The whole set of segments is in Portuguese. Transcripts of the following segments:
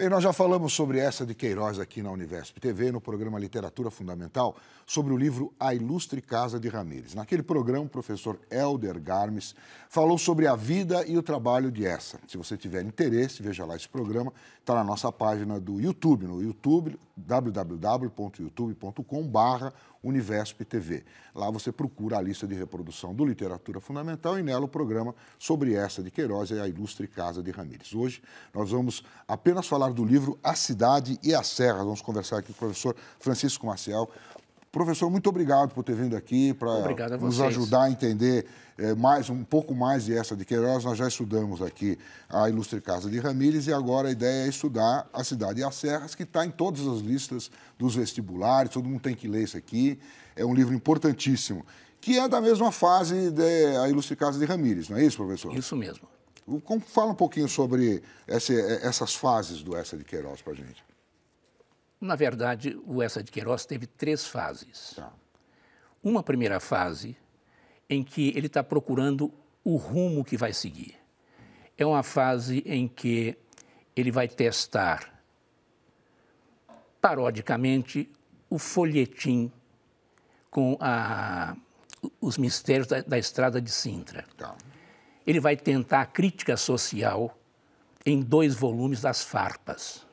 Bem, nós já falamos sobre essa de Queiroz aqui na Univesp TV, no programa Literatura Fundamental, sobre o livro A Ilustre Casa de Ramírez. Naquele programa, o professor Helder Garmes falou sobre a vida e o trabalho de essa. Se você tiver interesse, veja lá esse programa, está na nossa página do YouTube, no YouTube, www.youtube.com.br tv Lá você procura a lista de reprodução do Literatura Fundamental e nela o programa sobre essa de Queiroz e a ilustre Casa de Ramírez. Hoje nós vamos apenas falar do livro A Cidade e a Serra. Vamos conversar aqui com o professor Francisco Marcial, Professor, muito obrigado por ter vindo aqui para nos ajudar a entender é, mais um pouco mais de essa de Queiroz. Nós já estudamos aqui a ilustre casa de Ramírez e agora a ideia é estudar a cidade e as serras, que está em todas as listas dos vestibulares, todo mundo tem que ler isso aqui. É um livro importantíssimo, que é da mesma fase da ilustre casa de Ramírez, não é isso, professor? Isso mesmo. Fala um pouquinho sobre essa, eh, essas fases do Essa de Queiroz para a gente. Na verdade, o Essa de Queiroz teve três fases. Tá. Uma primeira fase em que ele está procurando o rumo que vai seguir. É uma fase em que ele vai testar parodicamente o folhetim com a, os mistérios da, da, Estrada de Sintra. Tá. Ele vai tentar a crítica social em dois volumes das farpas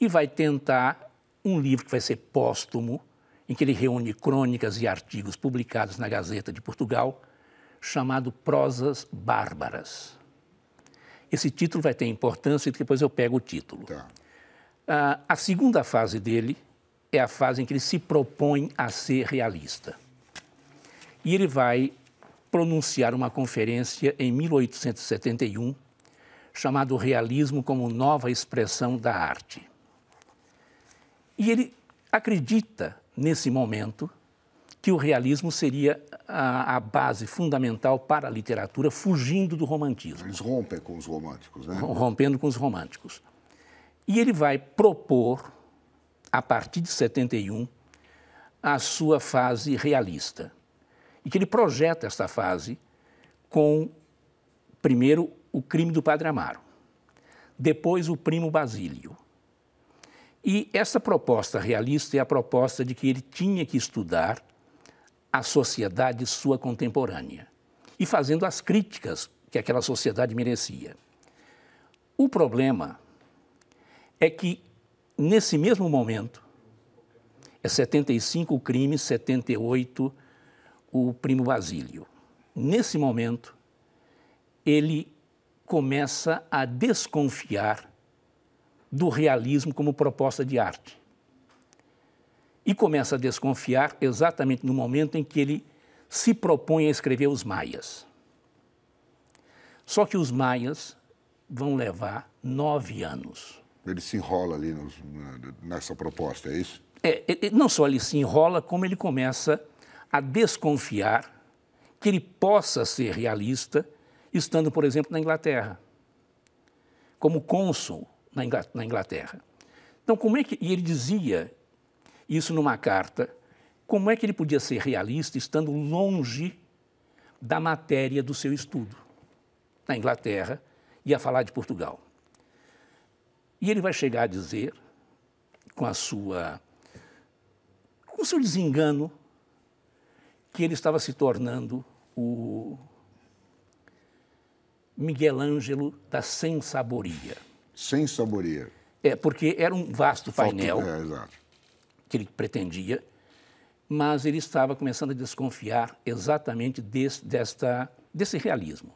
e vai tentar um livro que vai ser póstumo, em que ele reúne crônicas e artigos publicados na Gazeta de Portugal, chamado Prosas Bárbaras. Esse título vai ter importância e depois eu pego o título. Tá. Ah, a segunda fase dele é a fase em que ele se propõe a ser realista. E ele vai pronunciar uma conferência em 1871 chamado Realismo como Nova Expressão da Arte. E ele acredita, nesse momento, que o realismo seria a, a, base fundamental para a literatura, fugindo do romantismo. Eles rompem com os românticos, né? Rompendo com os românticos. E ele vai propor, a partir de 71, a sua fase realista. E que ele projeta esta fase com, primeiro, o crime do Padre Amaro, depois, o primo Basílio e essa proposta realista é a proposta de que ele tinha que estudar a sociedade sua contemporânea e fazendo as críticas que aquela sociedade merecia. O problema é que, nesse mesmo momento, é 75 o crime, 78 o primo Basílio. Nesse momento, ele começa a desconfiar do realismo como proposta de arte. E começa a desconfiar exatamente no momento em que ele se propõe a escrever os maias. Só que os maias vão levar nove anos. Ele se enrola ali nos, nessa proposta, é isso? É, é, é, não só ele se enrola, como ele começa a desconfiar que ele possa ser realista, estando, por exemplo, na Inglaterra. Como cônsul na Inglaterra. Então, como é que. E ele dizia isso numa carta: como é que ele podia ser realista estando longe da matéria do seu estudo na Inglaterra e a falar de Portugal? E ele vai chegar a dizer, com a sua. com o seu desengano, que ele estava se tornando o Miguel Ângelo da sensaboria. Sem saboria. É, porque era um vasto painel é, que ele pretendia, mas ele estava começando a desconfiar exatamente desse, desta, desse realismo.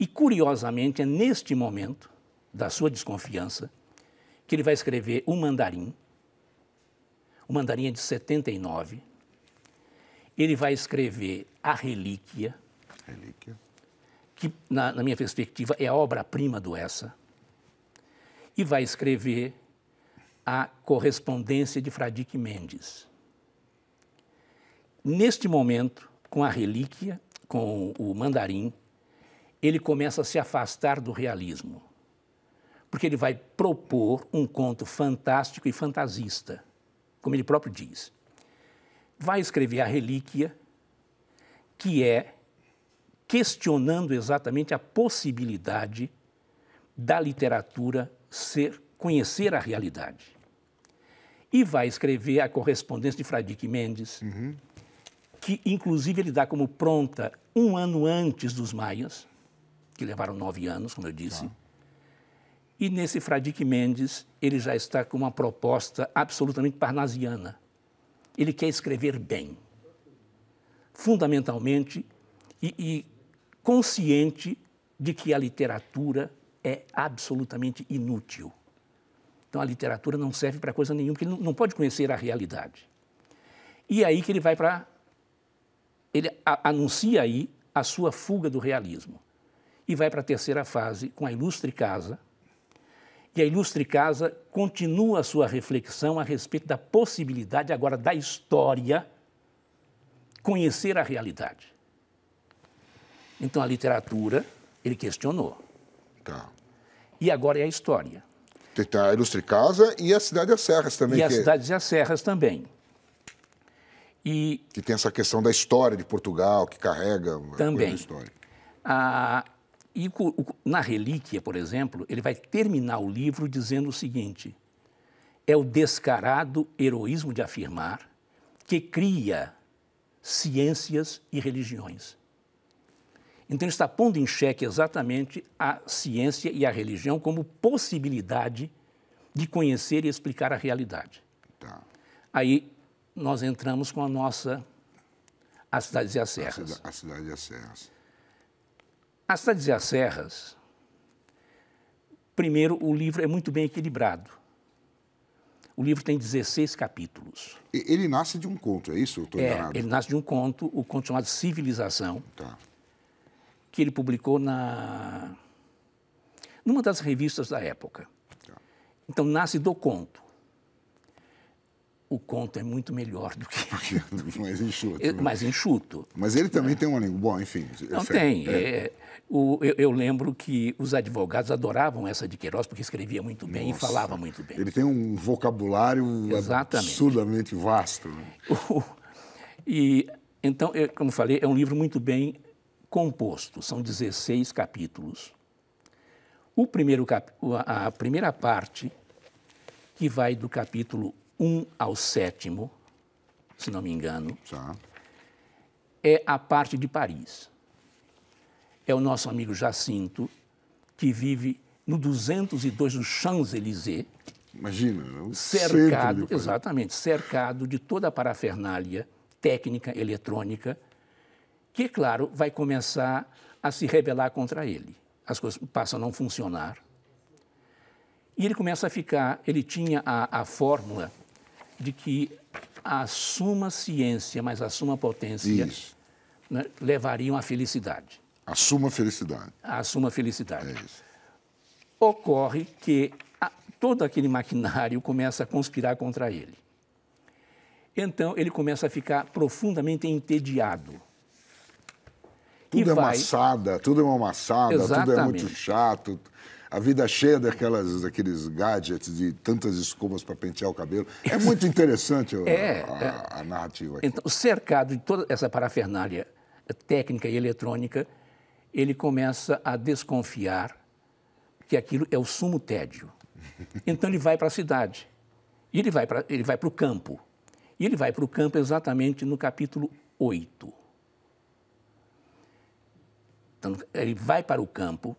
E, curiosamente, é neste momento da sua desconfiança que ele vai escrever O Mandarim, o Mandarim é de 79. Ele vai escrever A Relíquia, Relíquia. que, na, na minha perspectiva, é a obra-prima do Essa e vai escrever a correspondência de Fradique Mendes. Neste momento, com a relíquia, com o mandarim, ele começa a se afastar do realismo, porque ele vai propor um conto fantástico e fantasista, como ele próprio diz. Vai escrever a relíquia, que é questionando exatamente a possibilidade da literatura ser, conhecer a realidade. E vai escrever a correspondência de Fradique Mendes, uhum. que inclusive ele dá como pronta um ano antes dos maias, que levaram nove anos, como eu disse. Tá. E nesse Fradique Mendes, ele já está com uma proposta absolutamente parnasiana. Ele quer escrever bem, fundamentalmente e, e consciente de que a literatura é absolutamente inútil. Então a literatura não serve para coisa nenhuma, porque ele não pode conhecer a realidade. E é aí que ele vai para. Ele anuncia aí a sua fuga do realismo e vai para a terceira fase com a Ilustre Casa. E a Ilustre Casa continua a sua reflexão a respeito da possibilidade agora da história conhecer a realidade. Então a literatura ele questionou. Tá. E agora é a história. Tem a Ilustre Casa e a Cidade das Serras também. E a é Cidade das Serras também. E que tem essa questão da história de Portugal, que carrega também. a história. Ah, e na Relíquia, por exemplo, ele vai terminar o livro dizendo o seguinte: é o descarado heroísmo de afirmar que cria ciências e religiões. Então, ele está pondo em xeque exatamente a ciência e a religião como possibilidade de conhecer e explicar a realidade. Tá. Aí nós entramos com a nossa A Cidades e as Serras. A, Cidade e as Serras. A Cidades e as Serras, primeiro, o livro é muito bem equilibrado. O livro tem 16 capítulos. Ele nasce de um conto, é isso? doutor é, ele nasce de um conto, o conto chamado Civilização. Tá que ele publicou na numa das revistas da época. Tá. Então nasce do conto. O conto é muito melhor do que. mais enxuto. É, né? Mais enxuto. Mas ele também é. tem uma língua. Bom, enfim. É Não tem. É. é. O, eu, eu, lembro que os advogados adoravam essa de Queiroz porque escrevia muito bem Nossa. e falava muito bem. Ele tem um vocabulário Exatamente. absurdamente vasto. Né? e, então, como falei, é um livro muito bem composto, são 16 capítulos. O primeiro cap... A primeira parte, que vai do capítulo 1 ao 7, se não me engano, tá. é a parte de Paris. É o nosso amigo Jacinto, que vive no 202 do Champs-Élysées. Imagina, não? Né? Cercado, exatamente, cercado de toda a parafernália técnica, eletrônica, que, claro, vai começar a se rebelar contra ele. As coisas passam a não funcionar. E ele começa a ficar, ele tinha a, a fórmula de que a suma ciência, mas a suma potência né, levariam à felicidade. A suma felicidade. A suma felicidade. É isso. Ocorre que a, todo aquele maquinário começa a conspirar contra ele. Então, ele começa a ficar profundamente entediado tudo é amassada, tudo é uma amassada, Exatamente. tudo é muito chato. A vida cheia daquelas, daqueles gadgets de tantas escovas para pentear o cabelo. É muito interessante é, a, é. a, a, narrativa. Aqui. Então, cercado de toda essa parafernália técnica e eletrônica, ele começa a desconfiar que aquilo é o sumo tédio. Então ele vai para a cidade. E ele vai para o campo. E ele vai para o campo exatamente no capítulo 8. Então, ele vai para o campo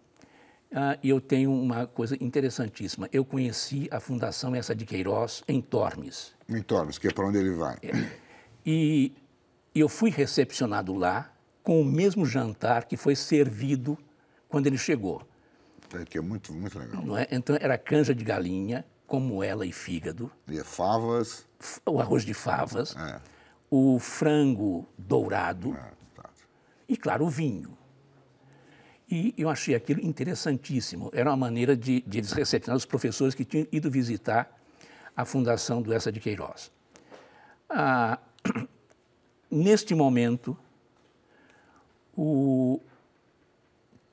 ah, e eu tenho uma coisa interessantíssima. Eu conheci a Fundação essa de Queiroz em Tormes. Em Tormes, que é para onde ele vai. É. E eu fui recepcionado lá com o mesmo jantar que foi servido quando ele chegou. É, tá que é muito, muito legal. Não é? Então, era canja de galinha, com moela e fígado. E é favas. O arroz de favas. É. O frango dourado. É, tá. E, claro, o vinho. E eu achei aquilo interessantíssimo. Era uma maneira de, de eles recepcionar os professores que tinham ido visitar a fundação do Essa de Queiroz. Ah, neste momento, o,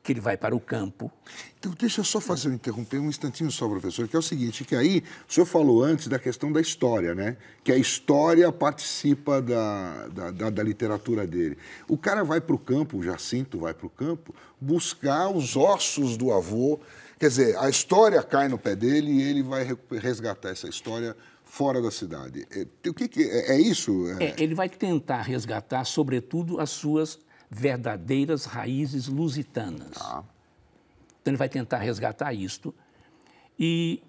que ele vai para o campo. Então, deixa eu só fazer, eu interromper um instantinho só, professor, que é o seguinte, que aí o senhor falou antes da questão da história, né? Que a história participa da, da, da, da literatura dele. O cara vai para o campo, o Jacinto vai para o campo, buscar os ossos do avô. Quer dizer, a história cai no pé dele e ele vai resgatar essa história fora da cidade. É, o que, que é, é isso? É. é, ele vai tentar resgatar, sobretudo, as suas verdadeiras raízes lusitanas. Tá. Então ele vai tentar resgatar isto e,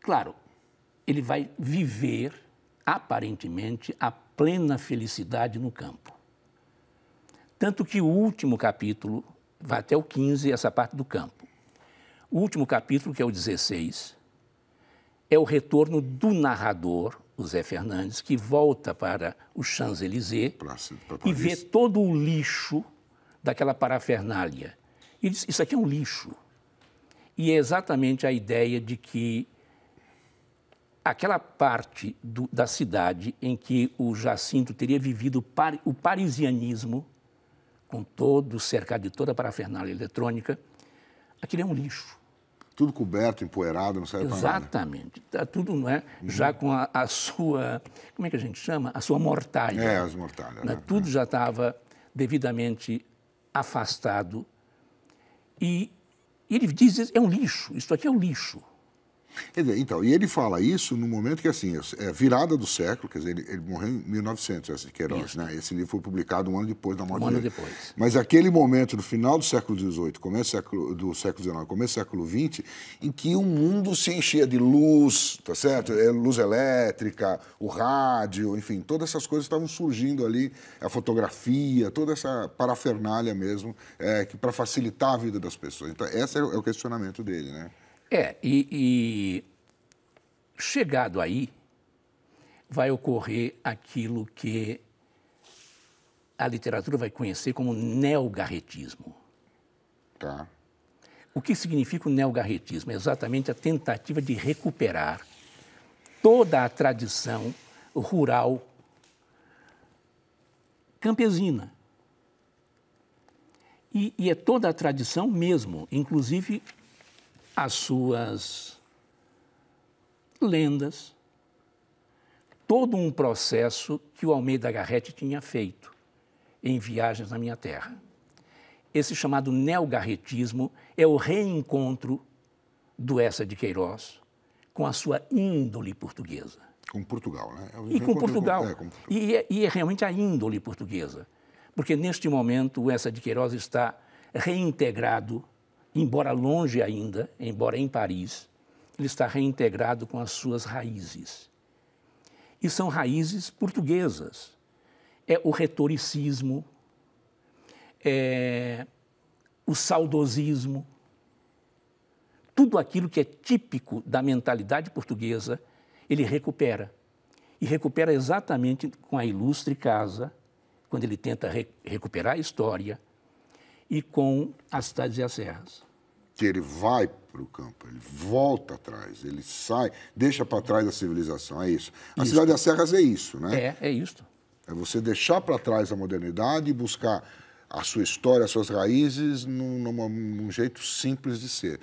claro, ele vai viver aparentemente a plena felicidade no campo. Tanto que o último capítulo vai até o 15, essa parte do campo. O último capítulo, que é o 16, é o retorno do narrador o Zé Fernandes, que volta para o Champs-Élysées e vê todo o lixo daquela parafernália. E diz, isso aqui é um lixo. E é exatamente a ideia de que aquela parte do, da cidade em que o Jacinto teria vivido par, o parisianismo, com todo cercado de toda a parafernália eletrônica, aquilo é um lixo tudo coberto, empoeirado, não serve para nada. Exatamente. está tudo, não é? Uhum. Já com a, a, sua, como é que a gente chama? A sua mortalha. É, as mortalhas. Né? né? Tudo é. já estava devidamente afastado. E ele diz, é um lixo, isso aqui é um lixo. Dizer, então, e ele fala isso no momento que, assim, é virada do século, quer dizer, ele, ele morreu em 1900, essa Queiroz, isso. né? Esse livro foi publicado um ano depois da morte dele. um ano dele. depois. Mas aquele momento, no final do século XVIII, começo do século XIX, começo do século XX, em que o mundo se enchia de luz, tá certo? É, luz elétrica, o rádio, enfim, todas essas coisas estavam surgindo ali, a fotografia, toda essa parafernália mesmo, é, que para facilitar a vida das pessoas. Então, esse é o é questionamento dele, né? É, e, e chegado aí, vai ocorrer aquilo que a literatura vai conhecer como neogarretismo. Tá. O que significa o neogarretismo? É exatamente a tentativa de recuperar toda a tradição rural campesina. E, e, é toda a tradição mesmo, inclusive as suas lendas, todo um processo que o Almeida Garrett tinha feito em viagens na minha terra. Esse chamado neogarretismo é o reencontro do Essa de Queiroz com a sua índole portuguesa. Com Portugal, né? É e com Portugal. Com, é, com Portugal. E, é, e é realmente a índole portuguesa. Porque neste momento o Essa de Queiroz está reintegrado embora longe ainda, embora em Paris, ele está reintegrado com as suas raízes. E são raízes portuguesas. É o retoricismo, é o saudosismo, tudo aquilo que é típico da mentalidade portuguesa, ele recupera. E recupera exatamente com a ilustre casa, quando ele tenta re recuperar a história, e com as cidades e as serras que ele vai para o campo, ele volta atrás, ele sai, deixa para trás a civilização, é isso. A isso. Cidade das Serras é isso, né? É, é isso. É você deixar para trás a modernidade e buscar a sua história, as suas raízes, num, num, num jeito simples de ser.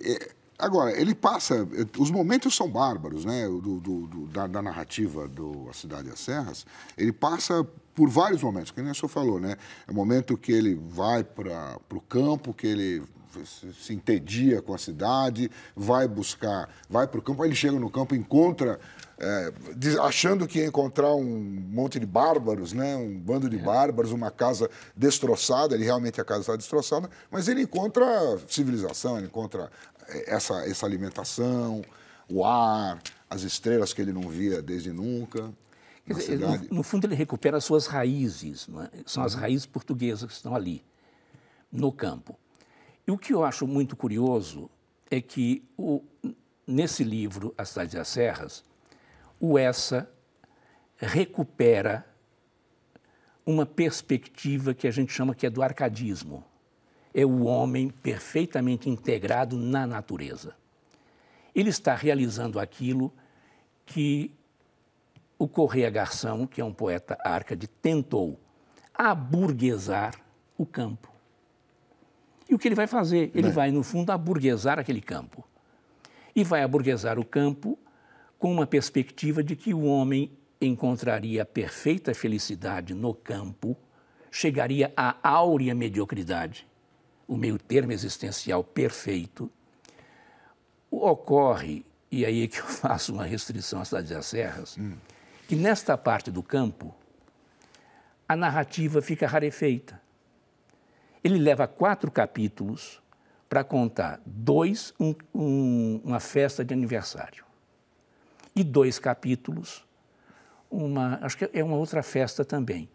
É, agora, ele passa. É, os momentos são bárbaros, né? Do, do, do, da, da, narrativa do A Cidade das Serras. Ele passa por vários momentos, que nem o senhor falou, né? É o momento que ele vai para o campo, que ele se entedia com a cidade, vai buscar, vai para o campo, aí ele chega no campo, encontra, é, achando que ia encontrar um monte de bárbaros, né? um bando de é. bárbaros, uma casa destroçada, ele realmente a casa está destroçada, mas ele encontra civilização, ele encontra é, essa, essa alimentação, o ar, as estrelas que ele não via desde nunca. Dizer, no, no, fundo, ele recupera as suas raízes, é? são as uhum. raízes portuguesas que estão ali, no campo. E o que eu acho muito curioso é que o, nesse livro, A Cidade das Serras, o Essa recupera uma perspectiva que a gente chama que é do arcadismo. É o homem perfeitamente integrado na natureza. Ele está realizando aquilo que o Correia Garção, que é um poeta árcade, tentou aburguesar o campo. E o que ele vai fazer? Ele né? vai, no fundo, aburguesar aquele campo. E vai aburguesar o campo com uma perspectiva de que o homem encontraria a perfeita felicidade no campo, chegaria à áurea mediocridade, o meio termo existencial perfeito. Ocorre, e aí é que eu faço uma restrição à cidade das serras, hum. que nesta parte do campo, a narrativa fica rarefeita. Ele leva quatro capítulos para contar dois um, um, uma festa de aniversário e dois capítulos uma acho que é uma outra festa também.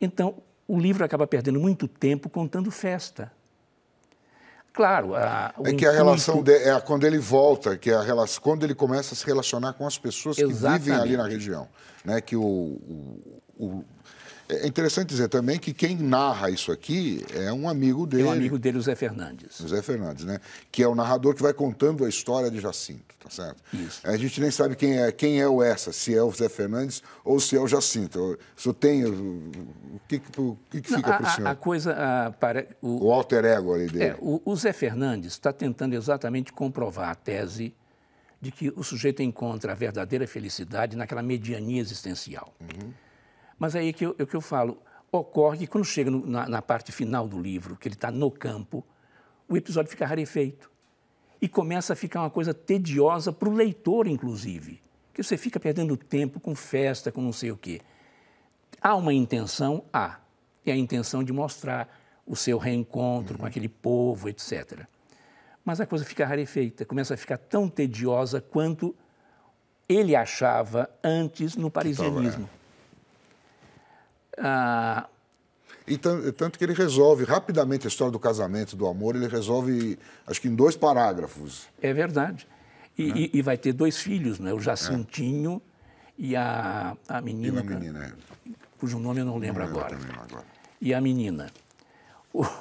Então o livro acaba perdendo muito tempo contando festa. Claro, a, é que intuito... a relação de, é quando ele volta, que é a relação quando ele começa a se relacionar com as pessoas Exatamente. que vivem ali na região, né? Que o, o, o é interessante dizer também que quem narra isso aqui é um amigo dele. É um amigo dele, o Zé Fernandes. O Zé Fernandes, né? Que é o narrador que vai contando a história de Jacinto, tá certo? Isso. A gente nem sabe quem é, quem é o essa, se é o Zé Fernandes ou se é o Jacinto. Isso tem. O que, o que, que fica por cima? senhor? A coisa. A, para, o, o alter ego ali dele. É, o, o Zé Fernandes está tentando exatamente comprovar a tese de que o sujeito encontra a verdadeira felicidade naquela mediania existencial. Uhum mas aí é que eu, é que eu falo, ocorre que quando chega no, na, na, parte final do livro, que ele está no campo, o episódio fica rarefeito e começa a ficar uma coisa tediosa para o leitor, inclusive, que você fica perdendo tempo com festa, com não sei o quê. Há uma intenção, há, e a intenção de mostrar o seu reencontro uhum. com aquele povo, etc. Mas a coisa fica rarefeita, começa a ficar tão tediosa quanto ele achava antes no parisianismo. Ah, e tanto que ele resolve rapidamente a história do casamento, do amor, ele resolve, acho que em dois parágrafos. É verdade. E, né? e, e vai ter dois filhos, né? o Jacintinho é. e a, a menina. E a menina, é. Cujo nome eu não lembro, não agora. agora. E a menina. O...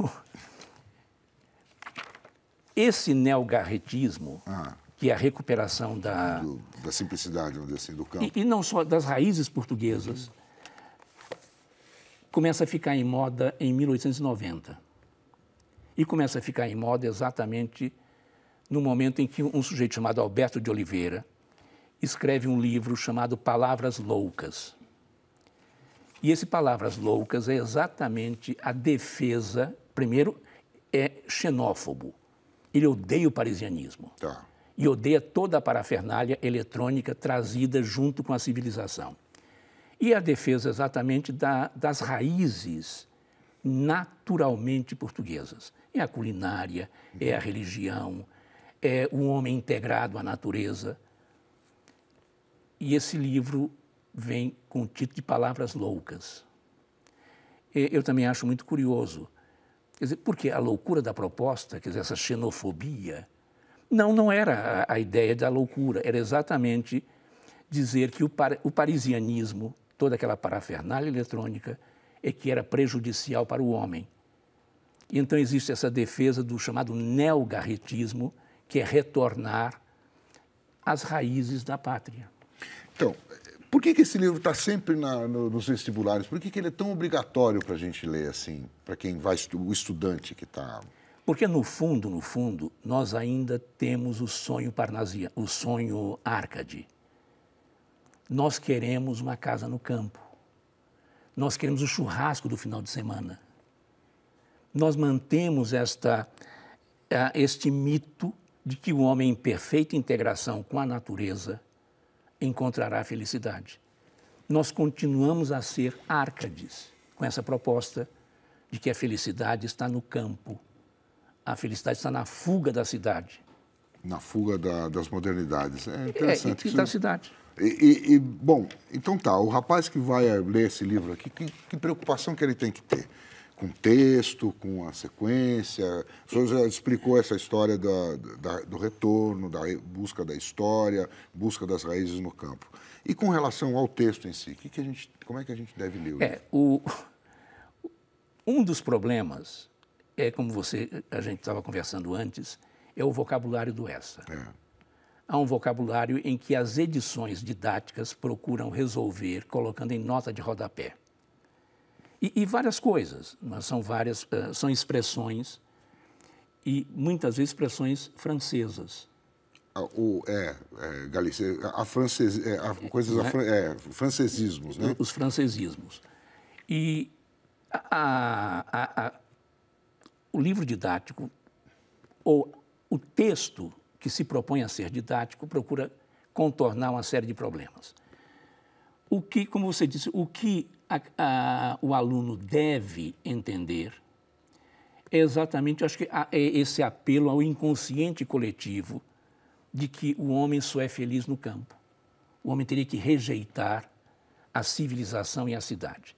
Esse neogarretismo, ah. que é a recuperação da. Do, da simplicidade, vamos dizer assim, do campo. E, e não só das raízes portuguesas. Uhum começa a ficar em moda em 1890. E começa a ficar em moda exatamente no momento em que um sujeito chamado Alberto de Oliveira escreve um livro chamado Palavras Loucas. E esse Palavras Loucas é exatamente a defesa, primeiro, é xenófobo. Ele odeia o parisianismo. Tá. E odeia toda a parafernália eletrônica trazida junto com a civilização e a defesa exatamente da, das raízes naturalmente portuguesas. É a culinária, é a religião, é o homem integrado à natureza. E esse livro vem com o título de Palavras Loucas. Eu também acho muito curioso, quer dizer, porque a loucura da proposta, quer dizer, essa xenofobia, não, não era a, a ideia da loucura, era exatamente dizer que o, par, o parisianismo, toda aquela parafernália eletrônica é que era prejudicial para o homem. E então existe essa defesa do chamado neogarretismo, que é retornar às raízes da pátria. Então, por que, que esse livro está sempre na, no, nos vestibulares? Por que, que ele é tão obrigatório para a gente ler, assim, para quem vai, o estudante que está... Porque, no fundo, no fundo, nós ainda temos o sonho parnasia, o sonho árcade. Nós queremos uma casa no campo. Nós queremos o churrasco do final de semana. Nós mantemos esta, este mito de que o homem em perfeita integração com a natureza encontrará a felicidade. Nós continuamos a ser Árcades com essa proposta de que a felicidade está no campo, a felicidade está na fuga da cidade, na fuga da, das modernidades. É interessante. É, e, né? e da cidade. E, e, bom, então tá, o rapaz que vai ler esse livro aqui, que, que preocupação que ele tem que ter? Com texto, com a sequência. O senhor já explicou essa história da, da, do retorno, da busca da história, busca das raízes no campo. E com relação ao texto em si, que que a gente, como é que a gente deve ler? é, o, um dos problemas é, como você, a gente estava conversando antes, é o vocabulário do ESA. É. Há um vocabulário em que as edições didáticas procuram resolver colocando em nota de rodapé. E, e várias coisas, são várias, eh, são expressões e muitas vezes expressões francesas. Ah, o, é, é Galícia, a francês, é, a é, coisas, a, é? é, francesismos, né? Os francesismos. E a, a, a, o livro didático, ou o texto que se propõe a ser didático procura contornar uma série de problemas. O que, como você disse, o que a, a, o aluno deve entender é exatamente, acho que a, é esse apelo ao inconsciente coletivo de que o homem só é feliz no campo. O homem teria que rejeitar a civilização e a cidade.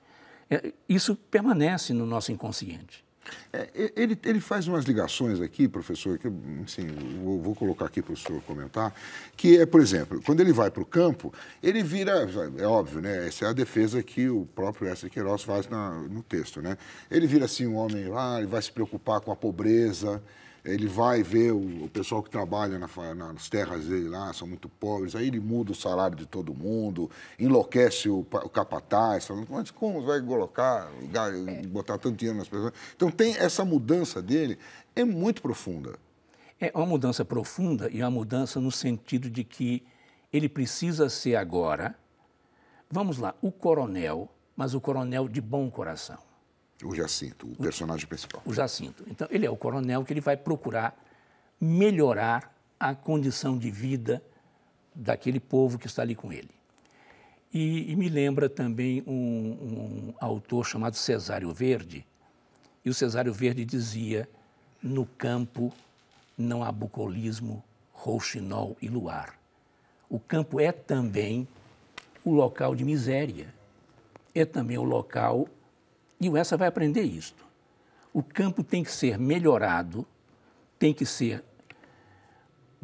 É, isso permanece no nosso inconsciente. É, ele, ele faz umas ligações aqui, professor, que assim, vou, vou colocar aqui para o senhor comentar, que é, por exemplo, quando ele vai para o campo, ele vira, é óbvio, né? Essa é a defesa que o próprio Esther Queiroz faz na, no texto, né? Ele vira assim um homem lá, ah, ele vai se preocupar com a pobreza, ele vai ver o, o pessoal que trabalha na, nas terras dele lá, são muito pobres, aí ele muda o salário de todo mundo, enlouquece o, o capataz, falando, mas como vai colocar, botar tanto dinheiro nas pessoas? Então tem essa mudança dele, é muito profunda. É uma mudança profunda e uma mudança no sentido de que ele precisa ser agora, vamos lá, o coronel, mas o coronel de bom coração. O Jacinto, o personagem principal. O Jacinto. Então, ele é o coronel que ele vai procurar melhorar a condição de vida daquele povo que está ali com ele. E, e me lembra também um, um, autor chamado Cesário Verde. E o Cesário Verde dizia: no campo não há bucolismo, rouxinol e luar. O campo é também o local de miséria, é também o local e o ESA vai aprender isto. O campo tem que ser melhorado, tem que ser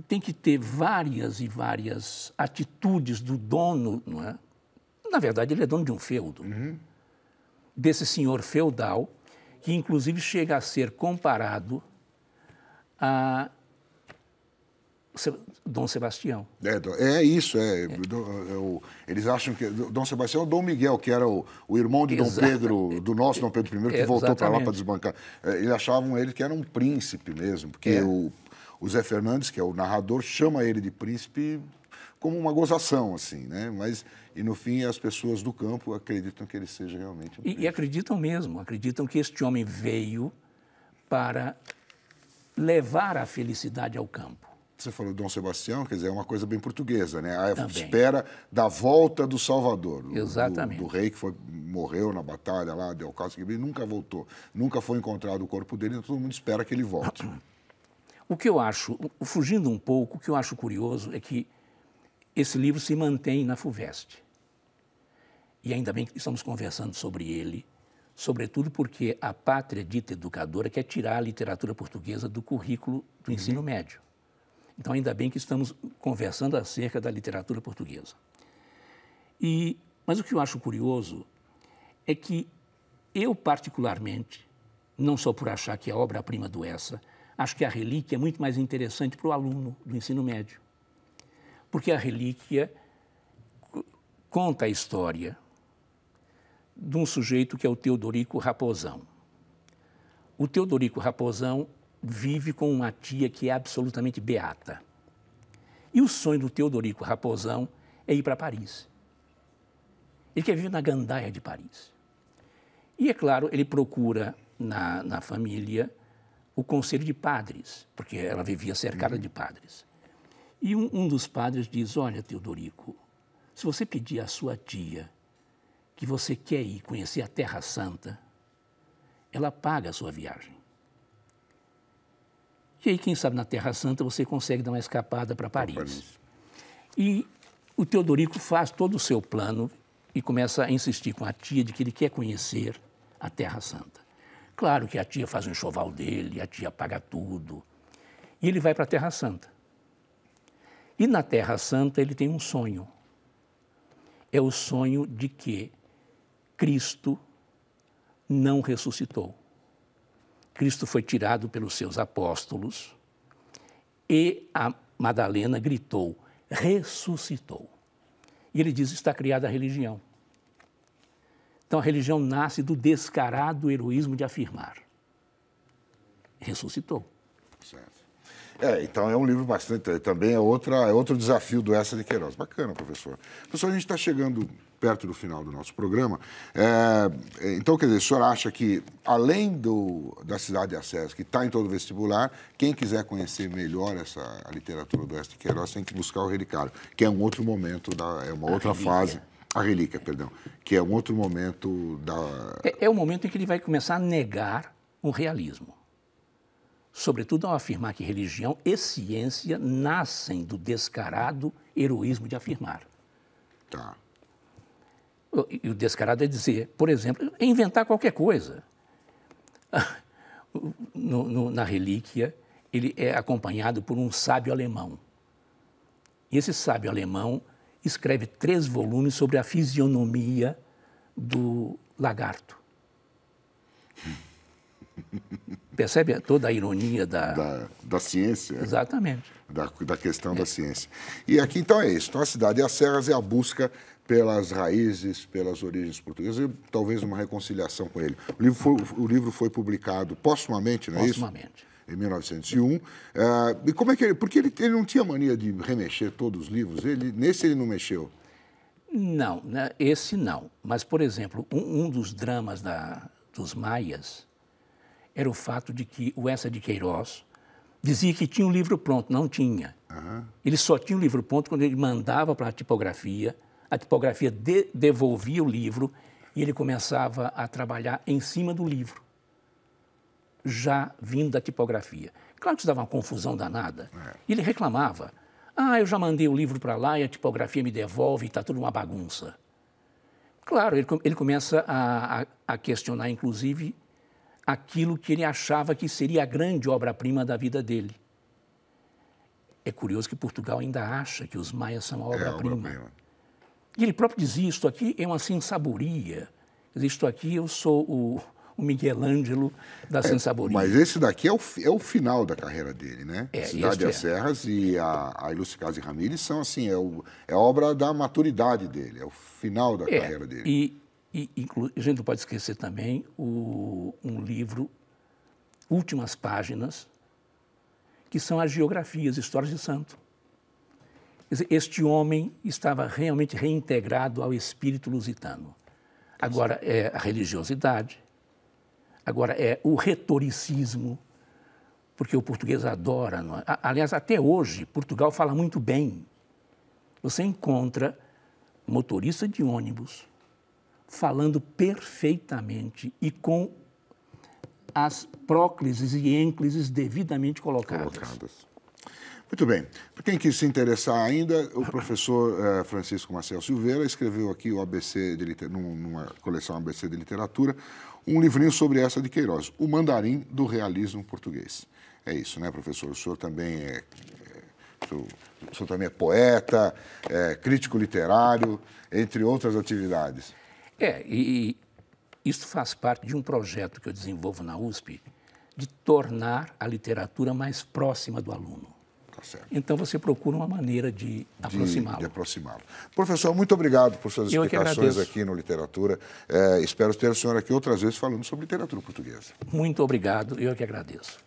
tem que ter várias e várias atitudes do dono, não é? Na verdade, ele é dono de um feudo. Uhum. Desse senhor feudal, que inclusive chega a ser comparado a Dom Sebastião. É, é isso, é, é. Do, é, eles acham que Dom Sebastião é o Dom Miguel, que era o, o irmão de exatamente. Dom Pedro, do nosso Dom Pedro I, que é, voltou para lá para desbancar. É, eles achavam ele que era um príncipe mesmo, porque é. o, o Zé Fernandes, que é o narrador, chama ele de príncipe como uma gozação, assim, né? Mas, e no fim, as pessoas do campo acreditam que ele seja realmente um e, e acreditam mesmo, acreditam que este homem veio para levar a felicidade ao campo. Você falou Dom Sebastião, quer dizer, é uma coisa bem portuguesa, né? A Também. espera da volta do Salvador. Exatamente. Do, do rei que foi, morreu na batalha lá, deu caso que nunca voltou. Nunca foi encontrado o corpo dele, então todo mundo espera que ele volte. O que eu acho, fugindo um pouco, o que eu acho curioso é que esse livro se mantém na FUVEST. E ainda bem que estamos conversando sobre ele, sobretudo porque a pátria dita educadora quer tirar a literatura portuguesa do currículo do uhum. ensino médio. Então, ainda bem que estamos conversando acerca da literatura portuguesa. E, mas o que eu acho curioso é que eu, particularmente, não só por achar que a obra-prima do Essa, acho que a relíquia é muito mais interessante para o aluno do ensino médio. Porque a relíquia conta a história de um sujeito que é o Teodorico Raposão. O Teodorico Raposão vive com uma tia que é absolutamente beata. E o sonho do Teodorico Raposão é ir para Paris. Ele quer viver na gandaia de Paris. E, é claro, ele procura na, na família o conselho de padres, porque ela vivia cercada de padres. E um, um dos padres diz: Olha, Teodorico, se você pedir à sua tia que você quer ir conhecer a Terra Santa, ela paga a sua viagem. E aí, quem sabe, na Terra Santa você consegue dar uma escapada para Paris. Paris. E o Teodorico faz todo o seu plano e começa a insistir com a tia de que ele quer conhecer a Terra Santa. Claro que a tia faz um enxoval dele, a tia paga tudo. E ele vai para a Terra Santa. E na Terra Santa ele tem um sonho. É o sonho de que Cristo não ressuscitou. Cristo foi tirado pelos seus apóstolos e a Madalena gritou: ressuscitou. E ele diz: está criada a religião. Então a religião nasce do descarado heroísmo de afirmar. Ressuscitou. Certo. É, então é um livro bastante. Também é, outra, é outro desafio do Essa de Queiroz. Bacana, professor. Professor, a gente está chegando perto do final do nosso programa. É, é, então, quer dizer, o senhor acha que, além do, da cidade de acesso, que está em todo o vestibular, quem quiser conhecer melhor essa a literatura do Oeste de Queiroz tem que buscar o Relicário, que é um outro momento, da, é uma outra fase. A relíquia, perdão, que é um outro momento da. É, é o momento em que ele vai começar a negar o realismo sobretudo ao afirmar que religião e ciência nascem do descarado heroísmo de afirmar. Tá. E o descarado é dizer, por exemplo, é inventar qualquer coisa. No, no, na relíquia, ele é acompanhado por um sábio alemão. E esse sábio alemão escreve três volumes sobre a fisionomia do lagarto. Percebe toda a ironia da... Da, da ciência. Exatamente. Da, da questão é. da ciência. E aqui, então, é isso. Então, a Cidade e as Serras é a busca pelas raízes, pelas origens portuguesas, e talvez uma reconciliação com ele. O livro foi, o livro foi publicado postumamente, não é postumamente. isso? Postumamente. Em 1901. É, e como é que ele. Porque ele, ele não tinha mania de remexer todos os livros, ele, nesse ele não mexeu. Não, né, esse não. Mas, por exemplo, um, um dos dramas da, dos maias era o fato de que o Essa de Queiroz dizia que tinha um livro pronto, não tinha. Uhum. Ele só tinha o um livro pronto quando ele mandava para a tipografia a tipografia de, devolvia o livro e ele começava a trabalhar em cima do livro, já vindo da tipografia. Claro que isso dava uma confusão danada. E é. ele reclamava. Ah, eu já mandei o livro para lá e a tipografia me devolve e está tudo uma bagunça. Claro, ele, ele começa a, a, a questionar, inclusive, aquilo que ele achava que seria a grande obra-prima da vida dele. É curioso que Portugal ainda acha que os maias são a é obra-prima. É obra e ele próprio dizia: Isto aqui é uma sensaboria. Isto aqui eu sou o, o Miguel Ângelo da é, Sensaboria. Mas esse daqui é o, é o final da carreira dele, né? É, Cidade é. das é. Serras e a, a Ilustricase Ramírez são assim, é, o, é a obra da maturidade dele, é o final da é, carreira dele. E, e inclu, a gente não pode esquecer também o, um livro, Últimas Páginas, que são as geografias, histórias de santo este homem estava realmente reintegrado ao espírito lusitano. Agora é a religiosidade, agora é o retoricismo, porque o português adora. É? Aliás, até hoje, Portugal fala muito bem. Você encontra motorista de ônibus falando perfeitamente e com as próclises e ênclises devidamente colocadas. colocadas. Muito bem. Para quem quis se interessar ainda, o professor eh, Francisco Marcel Silveira escreveu aqui o ABC de numa coleção ABC de literatura, um livrinho sobre essa de Queiroz, O Mandarim do Realismo Português. É isso, né, professor? O senhor também é, é o, senhor também é poeta, é crítico literário, entre outras atividades. É, e isso faz parte de um projeto que eu desenvolvo na USP de tornar a literatura mais próxima do aluno. Tá então você procura uma maneira de aproximá-lo. De, aproximá-lo. Professor, muito obrigado por suas é explicações aqui no Literatura. É, espero ter o senhor aqui outras vezes falando sobre literatura portuguesa. Muito obrigado. Eu é que agradeço.